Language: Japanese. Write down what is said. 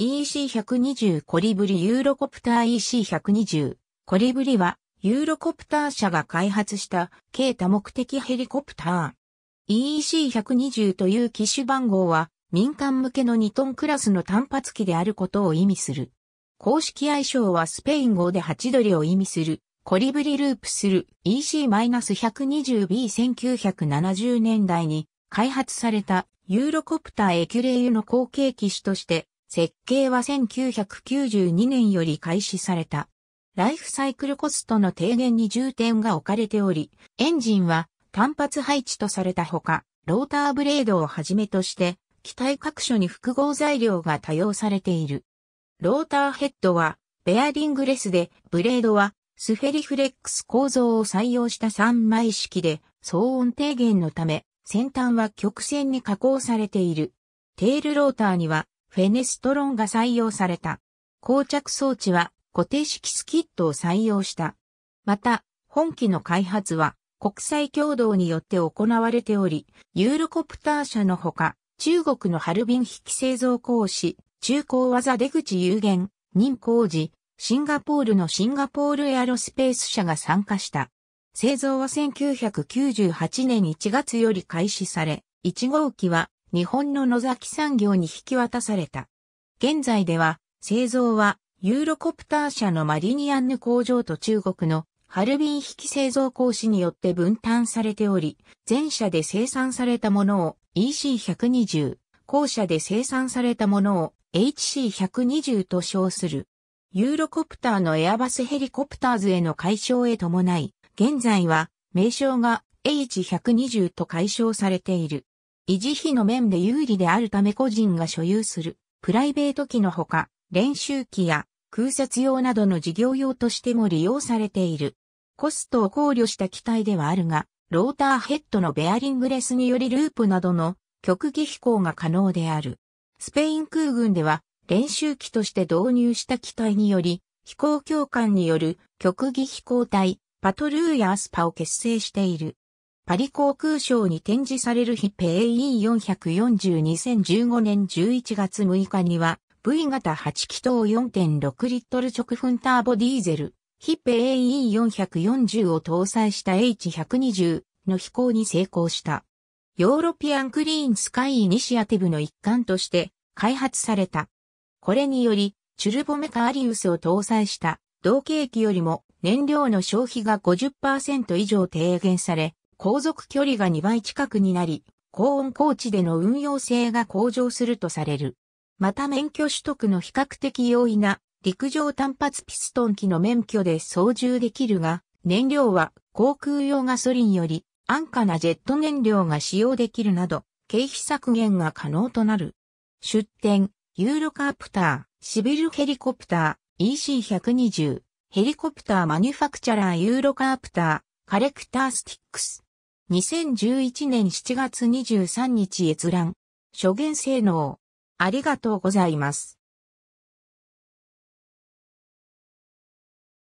EC120 コリブリユーロコプター EC120 コリブリはユーロコプター社が開発した軽多目的ヘリコプター。EC120 という機種番号は民間向けの2トンクラスの単発機であることを意味する。公式愛称はスペイン語でハチドリを意味するコリブリループする EC-120B1970 年代に開発されたユーロコプターエキュレイユの後継機種として設計は1992年より開始された。ライフサイクルコストの低減に重点が置かれており、エンジンは単発配置とされたほか、ローターブレードをはじめとして、機体各所に複合材料が多用されている。ローターヘッドは、ベアリングレスで、ブレードは、スフェリフレックス構造を採用した三枚式で、騒音低減のため、先端は曲線に加工されている。テールローターには、フェネストロンが採用された。膠着装置は固定式スキットを採用した。また、本機の開発は国際共同によって行われており、ユーロコプター社のほか、中国のハルビン引き製造工師、中高技出口有限、任工事、シンガポールのシンガポールエアロスペース社が参加した。製造は1998年1月より開始され、1号機は日本の野崎産業に引き渡された。現在では、製造は、ユーロコプター社のマリニアンヌ工場と中国のハルビン引き製造工師によって分担されており、全社で生産されたものを EC120、後社で生産されたものを HC120 と称する。ユーロコプターのエアバスヘリコプターズへの解消へ伴い、現在は名称が H120 と解消されている。維持費の面で有利であるため個人が所有するプライベート機のほか、練習機や空撮用などの事業用としても利用されている。コストを考慮した機体ではあるが、ローターヘッドのベアリングレスによりループなどの極技飛行が可能である。スペイン空軍では練習機として導入した機体により、飛行教官による極技飛行隊、パトルーやアスパを結成している。パリ航空省に展示される日ペ a e 4 4 0 2 0 1 5年11月6日には V 型8気筒4.6リットル直噴ターボディーゼル、ヒッペ a e 4 4 0を搭載した H120 の飛行に成功した。ヨーロピアンクリーンスカイイニシアティブの一環として開発された。これにより、チュルボメカアリウスを搭載した同型機よりも燃料の消費が50%以上低減され、航続距離が2倍近くになり、高温高地での運用性が向上するとされる。また免許取得の比較的容易な陸上単発ピストン機の免許で操縦できるが、燃料は航空用ガソリンより安価なジェット燃料が使用できるなど、経費削減が可能となる。出展、ユーロカープター、シビルヘリコプター、EC120、ヘリコプターマニュファクチャラーユーロカープター、カレクタースティックス。2011年7月23日閲覧。諸言性能。ありがとうございます。